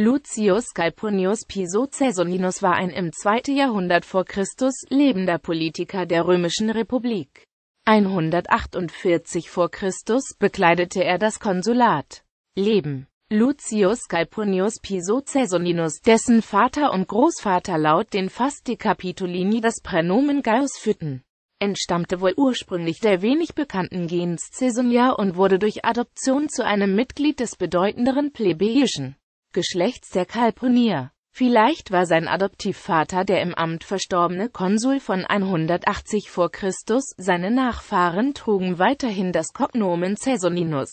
Lucius Calpurnius Piso Caesoninus war ein im 2. Jahrhundert vor Christus lebender Politiker der Römischen Republik. 148 vor Christus bekleidete er das Konsulat. Leben Lucius Calpurnius Piso Caesoninus, dessen Vater und Großvater laut den Fasti Capitolini das Pränomen Gaius führten, entstammte wohl ursprünglich der wenig bekannten Gens Caesonia und wurde durch Adoption zu einem Mitglied des bedeutenderen plebejischen Geschlechts der Kalpurnier. Vielleicht war sein Adoptivvater der im Amt verstorbene Konsul von 180 v. Chr. Seine Nachfahren trugen weiterhin das Cognomen Caesoninus.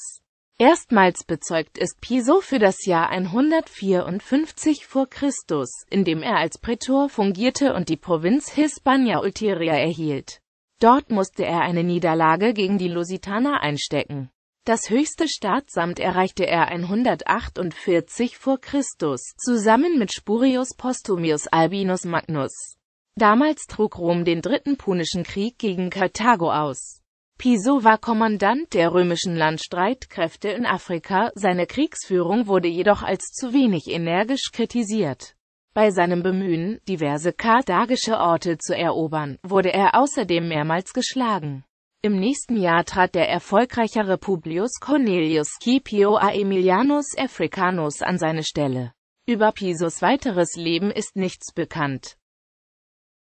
Erstmals bezeugt ist Piso für das Jahr 154 v. Chr., in dem er als Prätor fungierte und die Provinz Hispania Ulteria erhielt. Dort musste er eine Niederlage gegen die Lusitaner einstecken das höchste Staatsamt erreichte er 148 vor Christus, zusammen mit Spurius Postumius Albinus Magnus. Damals trug Rom den dritten Punischen Krieg gegen Karthago aus. Piso war Kommandant der römischen Landstreitkräfte in Afrika, seine Kriegsführung wurde jedoch als zu wenig energisch kritisiert. Bei seinem Bemühen, diverse karthagische Orte zu erobern, wurde er außerdem mehrmals geschlagen. Im nächsten Jahr trat der erfolgreichere Publius Cornelius Scipio Aemilianus Africanus an seine Stelle. Über Pisos weiteres Leben ist nichts bekannt.